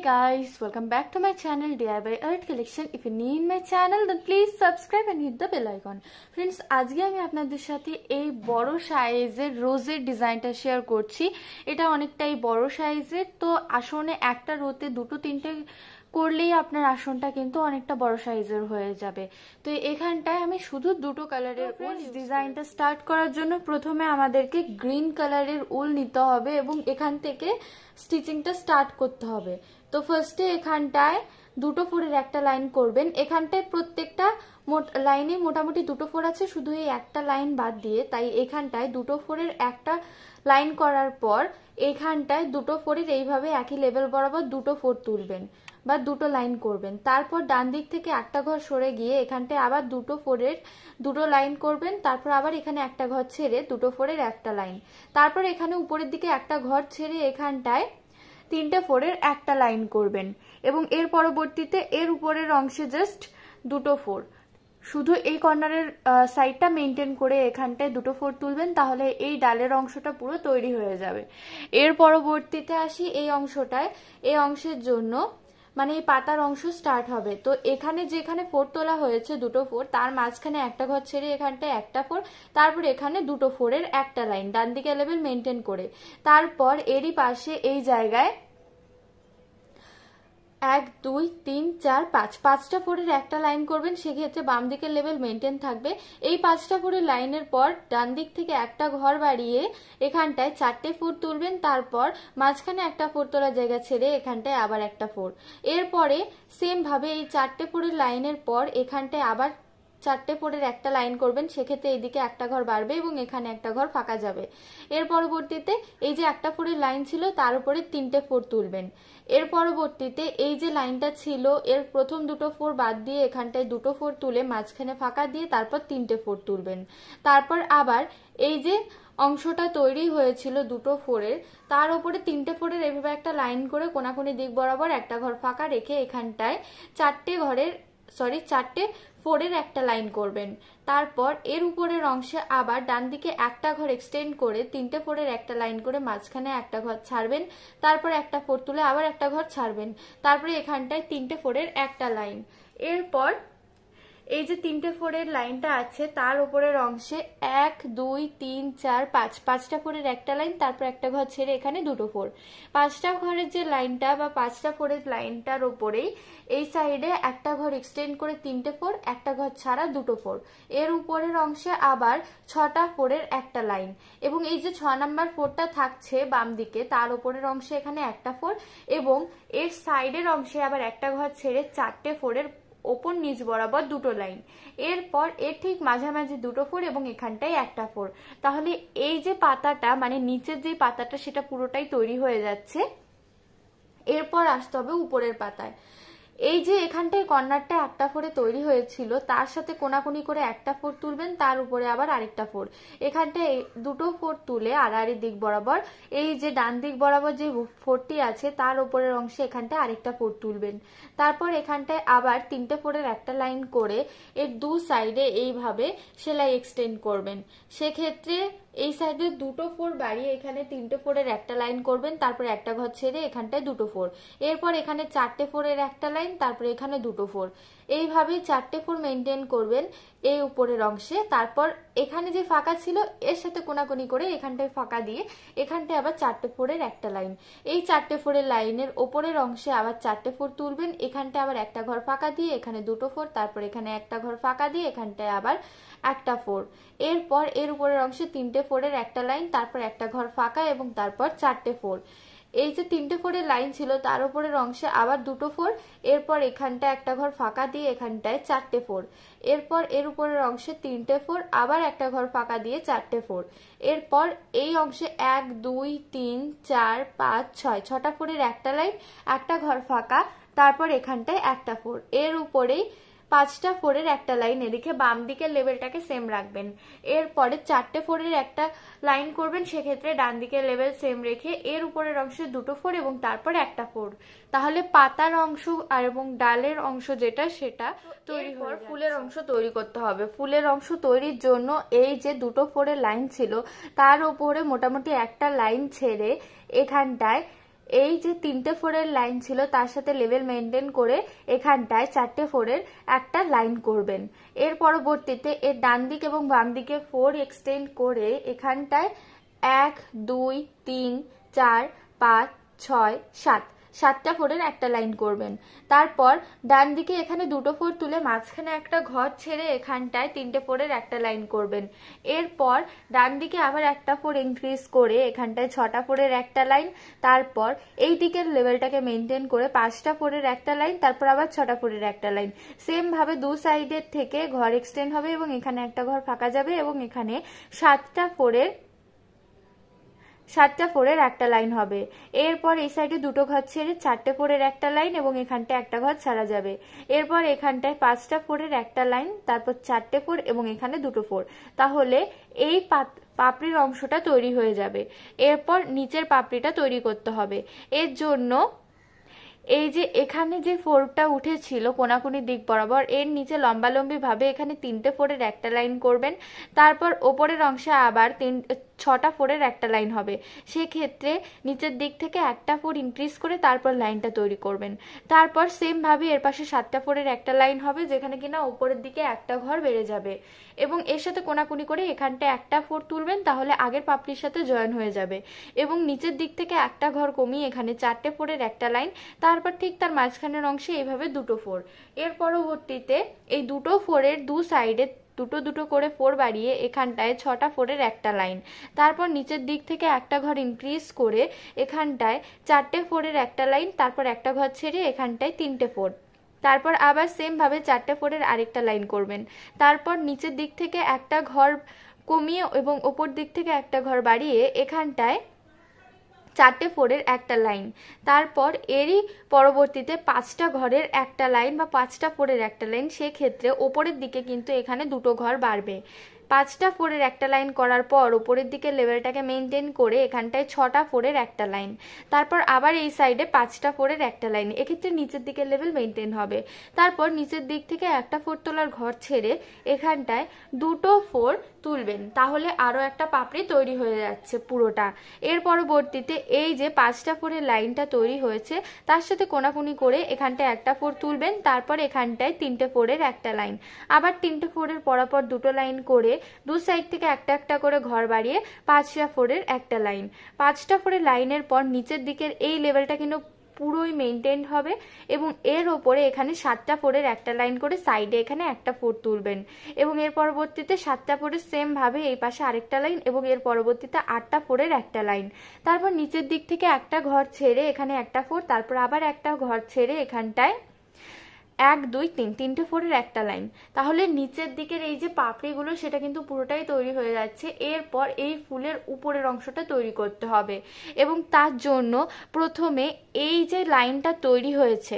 Hey guys, welcome back to my channel DIY Earth Collection. If you need my channel, then please subscribe and hit the bell icon. Friends, আজকে আমি আপনাদের সাথে এই বড় সাইজের রোজের ডিজাইনটা শেয়ার করছি এটা অনেকটাই বড় সাইজের তো আসনে একটা রোতে দুটো তিনটে করলেই আপনার আসনটা কিন্তু অনেকটা বড় সাইজের হয়ে যাবে তো এখানটায় আমি শুধু দুটো কালারের উল ডিজাইনটা স্টার্ট করার জন্য প্রথমে আমাদেরকে গ্রিন কালারের উল নিতে হবে এবং এখান থেকে স্টিচিংটা স্টার্ট করতে হবে তো ফার্স্টে এখানটায় দুটো ফোরের একটা লাইন করবেন এখানটায় প্রত্যেকটা লাইনে মোটামুটি দুটো ফোর আছে শুধু এই একটা লাইন বাদ দিয়ে তাই এখানটায় দুটো ফোরের একটা লাইন করার পর এখানটায় দুটো ফোরের এইভাবে একই লেভেল বরাবর দুটো ফোর তুলবেন বা দুটো লাইন করবেন তারপর ডান দিক থেকে একটা ঘর সরে গিয়ে এখানটায় আবার দুটো ফোরের দুটো লাইন করবেন তারপর আবার এখানে একটা ঘর ছেড়ে দুটো ফোরের একটা লাইন তারপর এখানে উপরের দিকে একটা ঘর ছেড়ে এখানটায় তিনটে ফোরের একটা লাইন করবেন এবং এর পরবর্তীতে এর উপরের অংশে জাস্ট দুটো ফোর শুধু এই কর্নারের সাইডটা মেনটেন করে এখানটায় দুটো ফোর তুলবেন তাহলে এই ডালের অংশটা পুরো তৈরি হয়ে যাবে এর পরবর্তীতে আসি এই অংশটায় এই অংশের জন্য মানে এই পাতার অংশ স্টার্ট হবে তো এখানে যেখানে ফোর তোলা হয়েছে দুটো ফোর তার মাঝখানে একটা ঘর ছেড়ে এখানটায় একটা ফোর তারপর এখানে দুটো ফোরের একটা লাইন ডান দিকে লেভেল মেনটেন করে তারপর এরই পাশে এই জায়গায় এক দুই তিন চার পাঁচ পাঁচটা ফোরের একটা লাইন করবেন সেক্ষেত্রে বাম দিকের লেভেল মেনটেন থাকবে এই পাঁচটা ফোরের লাইনের পর ডান দিক থেকে একটা ঘর বাড়িয়ে এখানটায় চারটে ফোর তুলবেন তারপর মাঝখানে একটা ফোর তোলার জায়গা ছেড়ে এখানটায় আবার একটা ফোর এরপরে সেমভাবে এই চারটে ফোরের লাইনের পর এখানটায় আবার চারটে ফোরের একটা লাইন করবেন সেক্ষেত্রে এইদিকে একটা ঘর বাড়বে এবং এখানে একটা ঘর ফাঁকা যাবে এর পরবর্তীতে এই যে একটা ফোরের লাইন ছিল তার উপরে তিনটে ফোর তুলবেন এর পরবর্তীতে এই যে লাইনটা ছিল এর প্রথম দুটো ফোর বাদ দিয়ে এখানটায় দুটো ফোর তুলে মাঝখানে ফাঁকা দিয়ে তারপর তিনটে ফোর তুলবেন তারপর আবার এই যে অংশটা তৈরি হয়েছিল দুটো ফোরের তার উপরে তিনটে ফোরের এভাবে একটা লাইন করে কোনাকুনি দিক বরাবর একটা ঘর ফাঁকা রেখে এখানটায় চারটে ঘরের সরি চারটে ফোরের একটা লাইন করবেন তারপর এর উপরের অংশে আবার ডান দিকে একটা ঘর এক্সটেন্ড করে তিনটে ফোরের একটা লাইন করে মাঝখানে একটা ঘর ছাড়বেন তারপর একটা ফোর তুলে আবার একটা ঘর ছাড়বেন তারপরে এখানটায় তিনটে ফোরের একটা লাইন এরপর এই যে তিনটে ফোরের লাইনটা আছে তার উপরের অংশে এক দুই তিন চার পাঁচ পাঁচটা ফোরের একটা লাইন তারপর একটা ঘর ছেড়ে এখানে দুটো ফোর পাঁচটা ঘরের যে লাইনটা বা পাঁচটা ফোরের লাইনটার ওপরেই এই সাইডে একটা ঘর এক্সটেন্ড করে তিনটে ফোর একটা ঘর ছাড়া দুটো ফোর এর উপরের অংশে আবার ছটা ফোরের একটা লাইন এবং এই যে ছ নাম্বার ফোরটা থাকছে বাম দিকে তার উপরের অংশে এখানে একটা ফোর এবং এর সাইডের অংশে আবার একটা ঘর ছেড়ে চারটে ফোরের ওপর নিচ বরাবর দুটো লাইন এরপর এর ঠিক মাঝামাঝি দুটো ফোর এবং এখানটায় একটা ফোর তাহলে এই যে পাতাটা মানে নিচের যে পাতাটা সেটা পুরোটাই তৈরি হয়ে যাচ্ছে এরপর আসতে হবে উপরের পাতায় এই যে এখানটায় কর্নারটা একটা ফোরে তৈরি হয়েছিল তার সাথে কোনাকুনি করে একটা ফোর তুলবেন তার উপরে আবার আরেকটা ফোর এখানটায় দুটো ফোর তুলে আড়াআড়ি দিক বরাবর এই যে ডান দিক বরাবর যে ফোরটি আছে তার উপরের অংশে এখানটায় আরেকটা ফোর তুলবেন তারপর এখানটায় আবার তিনটে ফোরের একটা লাইন করে এর দু সাইডে এইভাবে সেলাই এক্সটেন্ড করবেন সেক্ষেত্রে এই সাইডে দুটো ফোর বাড়িয়ে এখানে তিনটে ফোরের একটা লাইন করবেন তারপর একটা ঘর ছেড়ে এখানটায় দুটো ফোর এরপর এখানে চারটে ফোরের একটা লাইন তারপর এখানে দুটো ফোর এইভাবেই চারটে ফোর মেনটেন করবেন এই উপরের অংশে তারপর এখানে যে ফাঁকা ছিল এর সাথে কোনাকুনি করে এখানটায় ফাঁকা দিয়ে এখানটায় আবার চারটে ফোরের একটা লাইন এই চারটে ফোরের লাইনের ওপরের অংশে আবার চারটে ফোর তুলবেন এখানটায় আবার একটা ঘর ফাঁকা দিয়ে এখানে দুটো ফোর তারপর এখানে একটা ঘর ফাঁকা দিয়ে এখানটায় আবার একটা ফোর এরপর এর উপরের অংশে তিনটে ফোরের একটা লাইন তারপর একটা ঘর ফাঁকা এবং তারপর চারটে ফোর এই যে তিনটে ফোরের লাইন ছিল তার উপরের অংশে আবার দুটো ফোর এরপর এখানটা একটা ঘর ফাঁকা দিয়ে এখানটায় চারটে ফোর এরপর এর উপরের অংশে তিনটে ফোর আবার একটা ঘর ফাঁকা দিয়ে চারটে ফোর এরপর এই অংশে এক দুই তিন চার পাঁচ ছয় ছটা ফোরের একটা লাইন একটা ঘর ফাঁকা তারপর এখানটায় একটা ফোর এর উপরেই পাঁচটা ফোরের একটা লাইন এদিকে বাম দিকের লেভেলটাকে সেম রাখবেন এরপরে চারটে ফোরের একটা লাইন করবেন সেক্ষেত্রে ডান দিকের লেভেল সেম রেখে এর উপরের অংশে দুটো ফোর এবং তারপরে একটা ফোর তাহলে পাতার অংশ আর এবং ডালের অংশ যেটা সেটা তৈরি হওয়ার ফুলের অংশ তৈরি করতে হবে ফুলের অংশ তৈরির জন্য এই যে দুটো ফোরের লাইন ছিল তার উপরে মোটামুটি একটা লাইন ছেড়ে এখানটায় এই যে তিনটে ফোরের লাইন ছিল তার সাথে লেভেল মেনটেন করে এখানটায় চারটে ফোরের একটা লাইন করবেন এর পরবর্তীতে এর ডান দিক এবং বাম দিকে ফোর এক্সটেন্ড করে এখানটায় এক দুই তিন চার পাঁচ ছয় সাত সাতটা ফোরের একটা লাইন করবেন তারপর ডান দিকে এখানে দুটো ফোর তুলে মাঝখানে একটা ঘর ছেড়ে এখানটায় তিনটে ফোরের একটা লাইন করবেন এরপর ডান দিকে আবার একটা ফোর ইনক্রিজ করে এখানটায় ছটা ফোরের একটা লাইন তারপর এই দিকের লেভেলটাকে মেনটেন করে পাঁচটা ফোরের একটা লাইন তারপর আবার ছটা ফোরের একটা লাইন সেমভাবে দু সাইডের থেকে ঘর এক্সটেন্ড হবে এবং এখানে একটা ঘর ফাঁকা যাবে এবং এখানে সাতটা ফোরের সাতটা ফোরের একটা লাইন হবে এরপর এই সাইডে দুটো ঘর ছেড়ে চারটে ফোরের একটা লাইন এবং এখানটা একটা ঘর ছাড়া যাবে এরপর এখানটায় পাঁচটা ফোরের একটা লাইন তারপর চারটে ফোর এবং এখানে দুটো ফোর তাহলে এই পাত পাপড়ির অংশটা তৈরি হয়ে যাবে এরপর নিচের পাপড়িটা তৈরি করতে হবে এর জন্য এই যে এখানে যে ফোরটা উঠেছিল কোনাকুনি দিক বরাবর এর নিচে লম্বালম্বি ভাবে এখানে তিনটে ফোরের একটা লাইন করবেন তারপর ওপরের অংশে আবার তিন ছটা ফোরের একটা লাইন হবে সেক্ষেত্রে নিচের দিক থেকে একটা ফোর ইনক্রিজ করে তারপর লাইনটা তৈরি করবেন তারপর সেমভাবে এর পাশে সাতটা ফোরের একটা লাইন হবে যেখানে কিনা ওপরের দিকে একটা ঘর বেড়ে যাবে এবং এর সাথে কোনাকুনি করে এখানটা একটা ফোর তুলবেন তাহলে আগের পাপড়ির সাথে জয়েন হয়ে যাবে এবং নিচের দিক থেকে একটা ঘর কমিয়ে এখানে চারটে ফোরের একটা লাইন তারপর ঠিক তার মাঝখানের অংশে এইভাবে দুটো ফোর এর পরবর্তীতে এই দুটো ফোরের দু সাইডে দুটো দুটো করে ফোর বাড়িয়ে এখানটায় ছটা ফোরের একটা লাইন তারপর নিচের দিক থেকে একটা ঘর ইনক্রিজ করে এখানটায় চারটে ফোরের একটা লাইন তারপর একটা ঘর ছেড়ে এখানটায় তিনটে ফোর তারপর আবার সেমভাবে চারটে ফোরের আরেকটা লাইন করবেন তারপর নিচের দিক থেকে একটা ঘর কমিয়ে এবং ওপর দিক থেকে একটা ঘর বাড়িয়ে এখানটায় চারটে ফোরের একটা লাইন তারপর এরই পরবর্তীতে পাঁচটা ঘরের একটা লাইন বা পাঁচটা ফোরের একটা লাইন সেক্ষেত্রে ওপরের দিকে কিন্তু এখানে দুটো ঘর বাড়বে পাঁচটা ফোরের একটা লাইন করার পর উপরের দিকে লেভেলটাকে মেনটেন করে এখানটায় ছটা ফোরের একটা লাইন তারপর আবার এই সাইডে পাঁচটা ফোরের একটা লাইন এক্ষেত্রে নিচের দিকে লেভেল মেনটেন হবে তারপর নিচের দিক থেকে একটা ফোর তোলার ঘর ছেড়ে এখানটায় দুটো ফোর তুলবেন তাহলে আরও একটা পাপড়ি তৈরি হয়ে যাচ্ছে পুরোটা এর পরবর্তীতে এই যে পাঁচটা ফোরের লাইনটা তৈরি হয়েছে তার সাথে কোনাকুনি করে এখানটায় একটা ফোর তুলবেন তারপর এখানটায় তিনটে ফোরের একটা লাইন আবার তিনটে ফোরের পরাপর দুটো লাইন করে দু সাইড থেকে একটা একটা করে ঘর বাড়িয়ে পাঁচটা ফোরের একটা লাইন পাঁচটা ফোরের লাইনের পর নিচের দিকের এই লেভেলটা কিন্তু পুরোই মেনটেন হবে এবং এর ওপরে এখানে সাতটা ফোরের একটা লাইন করে সাইডে এখানে একটা ফোর তুলবেন এবং এর পরবর্তীতে সাতটা ফোরের সেমভাবে এই পাশে আরেকটা লাইন এবং এর পরবর্তীতে আটটা ফোরের একটা লাইন তারপর নিচের দিক থেকে একটা ঘর ছেড়ে এখানে একটা ফোর তারপর আবার একটা ঘর ছেড়ে এখানটায় এক দুই তিন তিনটে ফোরের একটা লাইন তাহলে নিচের দিকের এই যে পাপড়িগুলো সেটা কিন্তু পুরোটাই তৈরি হয়ে যাচ্ছে এরপর এই ফুলের উপরের অংশটা তৈরি করতে হবে এবং তার জন্য প্রথমে এই যে লাইনটা তৈরি হয়েছে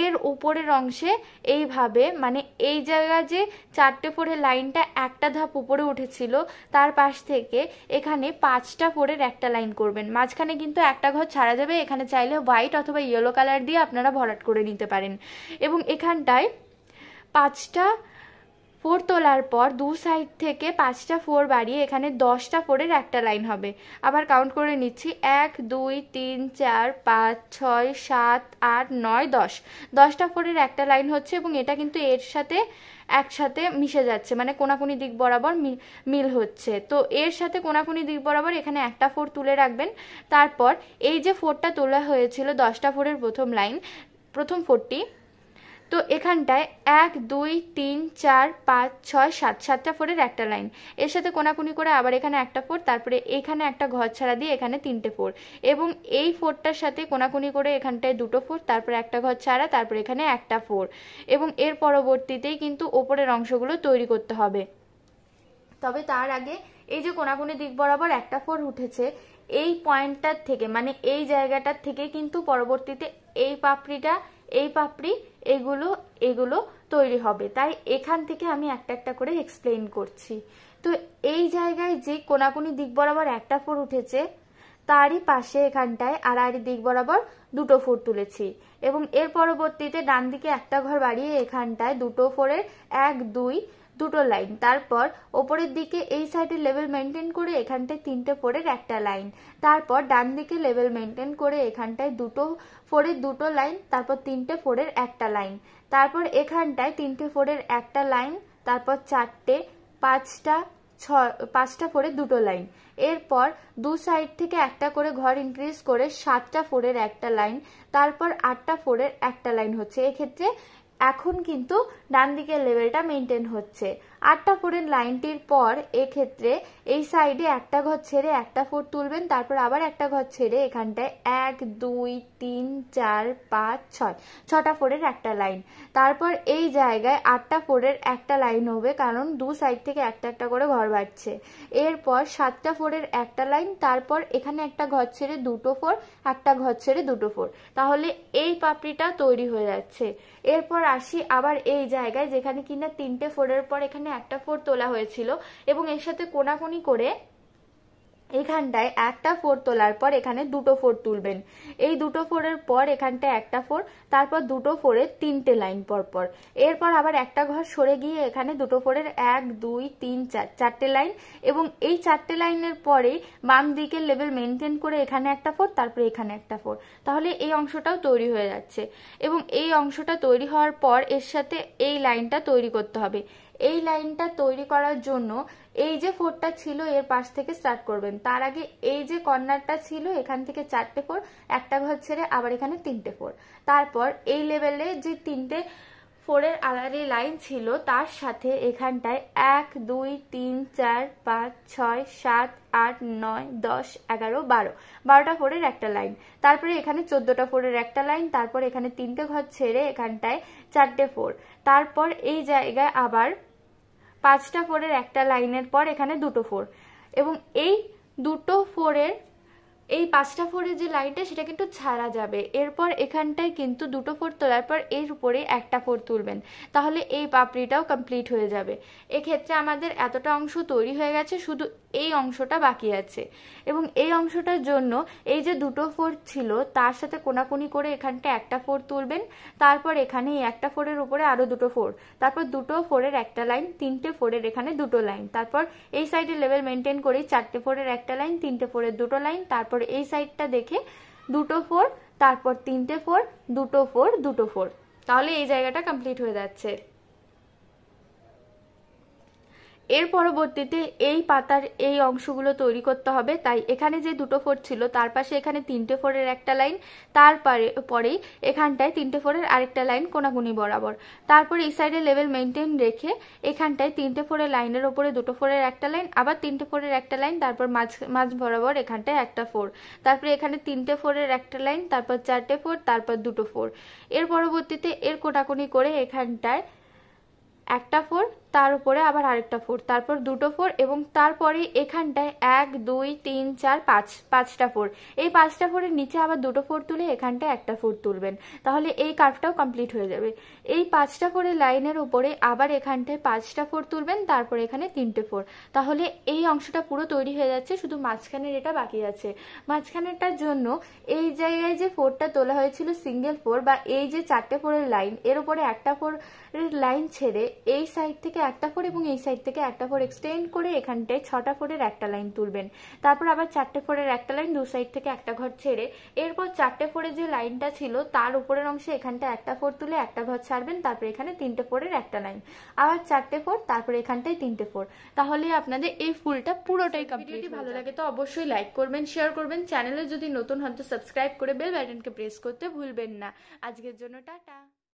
এর উপরের অংশে এইভাবে মানে এই জায়গা যে চারটে ফোরের লাইনটা একটা ধাপ উপরে উঠেছিল তার পাশ থেকে এখানে পাঁচটা ফোরের একটা লাইন করবেন মাঝখানে কিন্তু একটা ঘর ছাড়া যাবে এখানে চাইলে হোয়াইট অথবা ইয়েলো কালার দিয়ে আপনারা ভরাট করে নিতে পারেন এবং এখানটায় পাঁচটা ফোর তোলার পর দু সাইড থেকে পাঁচটা ফোর বাড়িয়ে এখানে দশটা ফোরের একটা লাইন হবে আবার কাউন্ট করে নিচ্ছি এক দুই তিন চার পাঁচ ছয় সাত আট নয় দশ দশটা ফোরের একটা লাইন হচ্ছে এবং এটা কিন্তু এর সাথে একসাথে মিশে যাচ্ছে মানে কোনাকুনি দিক বরাবর মিল হচ্ছে তো এর সাথে কোনাকুনি দিক বরাবর এখানে একটা ফোর তুলে রাখবেন তারপর এই যে ফোরটা তোলা হয়েছিল দশটা ফোরের প্রথম লাইন প্রথম ফোরটি তো এখানটায় এক দুই তিন চার পাঁচ ছয় সাত সাতটা ফোরের একটা লাইন এর সাথে কোনাকুনি করে আবার এখানে একটা ফোর তারপরে এখানে একটা ঘর ছাড়া দিয়ে এখানে তিনটে ফোর এবং এই ফোরটার সাথে কোনাকুনি করে এখানটায় দুটো ফোর তারপরে একটা ঘর ছাড়া তারপরে এখানে একটা ফোর এবং এর পরবর্তীতেই কিন্তু ওপরের অংশগুলো তৈরি করতে হবে তবে তার আগে এই যে কোনাকুনি দিক বরাবর একটা ফোর উঠেছে এই পয়েন্টটার থেকে মানে এই জায়গাটার থেকে কিন্তু পরবর্তীতে এই পাপড়িটা এই পাপড়ি এগুলো এগুলো তৈরি হবে তাই এখান থেকে আমি একটা একটা করে এক্সপ্লেন করছি তো এই জায়গায় যে কোনাকুনি দিক বরাবর একটা ফোর উঠেছে তারই পাশে এখানটায় আর আড়াআড়ি দিক বরাবর দুটো ফোর তুলেছি এবং এর পরবর্তীতে ডান দিকে একটা ঘর বাড়িয়ে এখানটায় দুটো ফোরের এক দুই দুটো লাইন তারপর ওপরের দিকে এই সাইডে লেভেল মেনটেন করে এখানটায় তিনটে ফোরের একটা লাইন তারপর ডান দিকে লেভেল মেনটেন করে এখানটায় দুটো ফোরের দুটো লাইন তারপর তিনটে ফোরের একটা লাইন তারপর এখানটায় তিনটে ফোরের একটা লাইন তারপর চারটে পাঁচটা ছ পাঁচটা ফোরে দুটো লাইন এরপর দু সাইড থেকে একটা করে ঘর ইনক্রিজ করে সাতটা ফোরের একটা লাইন তারপর আটটা ফোরের একটা লাইন হচ্ছে এক্ষেত্রে এখন কিন্তু ডান দিকের লেভেলটা মেনটেন হচ্ছে আটটা ফোরের লাইনটির পর এক্ষেত্রে এই সাইডে একটা ঘর ছেড়ে একটা ফোর তুলবেন তারপর আবার একটা ঘর ছেড়ে এখানটায় এক দুই তিন চার পাঁচ ছয় ছটা ফোরের একটা লাইন তারপর এই জায়গায় আটটা ফোরের একটা লাইন হবে কারণ দু সাইড থেকে একটা একটা করে ঘর বাড়ছে এরপর সাতটা ফোরের একটা লাইন তারপর এখানে একটা ঘর ছেড়ে দুটো ফোর একটা ঘর ছেড়ে দুটো ফোর তাহলে এই পাপড়িটা তৈরি হয়ে যাচ্ছে এরপর আসি আবার এই জায়গায় যেখানে কিনা তিনটে ফোরের পর এখানে একটা ফোর তোলা হয়েছিল এবং এর সাথে কোনাকুনি করে এখানটায় একটা ফোর তোলার পর এখানে দুটো ফোর তুলবেন এই দুটো ফোরের পর এখানটা একটা ফোর তারপর দুটো ফোরের তিনটে লাইন পর পর এরপর আবার একটা ঘর সরে গিয়ে এখানে দুটো ফোরের এক দুই তিন চার চারটে লাইন এবং এই চারটে লাইনের পরে বাম দিকের লেভেল মেনটেন করে এখানে একটা ফোর তারপরে এখানে একটা ফোর তাহলে এই অংশটাও তৈরি হয়ে যাচ্ছে এবং এই অংশটা তৈরি হওয়ার পর এর সাথে এই লাইনটা তৈরি করতে হবে এই লাইনটা তৈরি করার জন্য এই যে ফোরটা ছিল এর পাশ থেকে স্টার্ট করবেন তার আগে এই যে কর্নারটা ছিল এখান থেকে চারটে ফোর একটা ঘর ছেড়ে আবার এখানে তিনটে ফোর তারপর এই লেভেলে যে তিনটে ফোরের আলারি লাইন ছিল তার সাথে এখানটায় এক দুই তিন চার পাঁচ ছয় সাত আট নয় দশ এগারো বারো বারোটা ফোরের একটা লাইন তারপরে এখানে চোদ্দোটা ফোরের একটা লাইন তারপর এখানে তিনটে ঘর ছেড়ে এখানটায় চারটে ফোর তারপর এই জায়গায় আবার পাঁচটা ফোরের একটা লাইনের পর এখানে দুটো ফোর এবং এই দুটো ফোরের এই পাঁচটা ফোরের যে লাইনটা সেটা কিন্তু ছাড়া যাবে এরপর এখানটায় কিন্তু দুটো ফোর তোলার পর এর উপরে একটা ফোর তুলবেন তাহলে এই পাপড়িটাও কমপ্লিট হয়ে যাবে এক্ষেত্রে আমাদের এতটা অংশ তৈরি হয়ে গেছে শুধু এই অংশটা বাকি আছে এবং এই অংশটার জন্য এই যে দুটো ফোর ছিল তার সাথে কোনাকুনি করে এখানটা একটা ফোর তুলবেন তারপর এখানে এই একটা ফোরের উপরে আরও দুটো ফোর তারপর দুটো ফোরের একটা লাইন তিনটে ফোরের এখানে দুটো লাইন তারপর এই সাইডে লেভেল মেনটেন করেই চারটে ফোরের একটা লাইন তিনটে ফোরের দুটো লাইন তারপর তারপর এই সাইডটা দেখে দুটো ফোর তারপর তিনটে ফোর দুটো ফোর দুটো ফোর তাহলে এই জায়গাটা কমপ্লিট হয়ে যাচ্ছে এর পরবর্তীতে এই পাতার এই অংশগুলো তৈরি করতে হবে তাই এখানে যে দুটো ফোর ছিল তার পাশে এখানে তিনটে ফোরের একটা লাইন তার পরেই এখানটায় তিনটে ফোরের আরেকটা লাইন কোনাকুনি বরাবর তারপরে এই সাইডে লেভেল মেনটেন রেখে এখানটায় তিনটে ফোরের লাইনের ওপরে দুটো ফোরের একটা লাইন আবার তিনটে ফোরের একটা লাইন তারপর মাঝ মাঝ বরাবর এখানটায় একটা ফোর তারপরে এখানে তিনটে ফোরের একটা লাইন তারপর চারটে ফোর তারপর দুটো ফোর এর পরবর্তীতে এর কোটাকুনি করে এখানটায় একটা ফোর তার উপরে আবার আরেকটা ফোর তারপর দুটো ফোর এবং তারপরে এখানটায় এক দুই তিন চার পাঁচ পাঁচটা ফোর এই পাঁচটা ফোরের নিচে আবার দুটো ফোর তুলে এখানটায় একটা ফোর তুলবেন তাহলে এই কার্ভটাও কমপ্লিট হয়ে যাবে এই পাঁচটা ফোরের লাইনের উপরে আবার এখানটায় পাঁচটা ফোর তুলবেন তারপর এখানে তিনটে ফোর তাহলে এই অংশটা পুরো তৈরি হয়ে যাচ্ছে শুধু মাঝখানের এটা বাকি আছে মাঝখানেরটার জন্য এই জায়গায় যে ফোরটা তোলা হয়েছিল সিঙ্গেল ফোর বা এই যে চারটে ফোরের লাইন এর উপরে একটা ফোরের লাইন ছেড়ে এই সাইড থেকে একটা ফোর এবং এই সাইড থেকে একটা ফোর এক্সটেন্ড করে এখানটায় ছটা ফোরের একটা লাইন তুলবেন তারপর আবার চারটে ফোরের একটা লাইন দু সাইড থেকে একটা ঘর ছেড়ে এরপর চারটে ফোরের যে লাইনটা ছিল তার উপরের অংশে এখানটা একটা ফোর তুলে একটা ঘর ছাড়বেন তারপর এখানে তিনটে ফোরের একটা লাইন আবার চারটে ফোর তারপর এখানটায় তিনটে ফোর তাহলে আপনাদের এই ফুলটা পুরোটাই কমপ্লিটলি ভালো লাগে তো অবশ্যই লাইক করবেন শেয়ার করবেন চ্যানেলে যদি নতুন হন তো সাবস্ক্রাইব করে বেল বাটনকে প্রেস করতে ভুলবেন না আজকের জন্য টাটা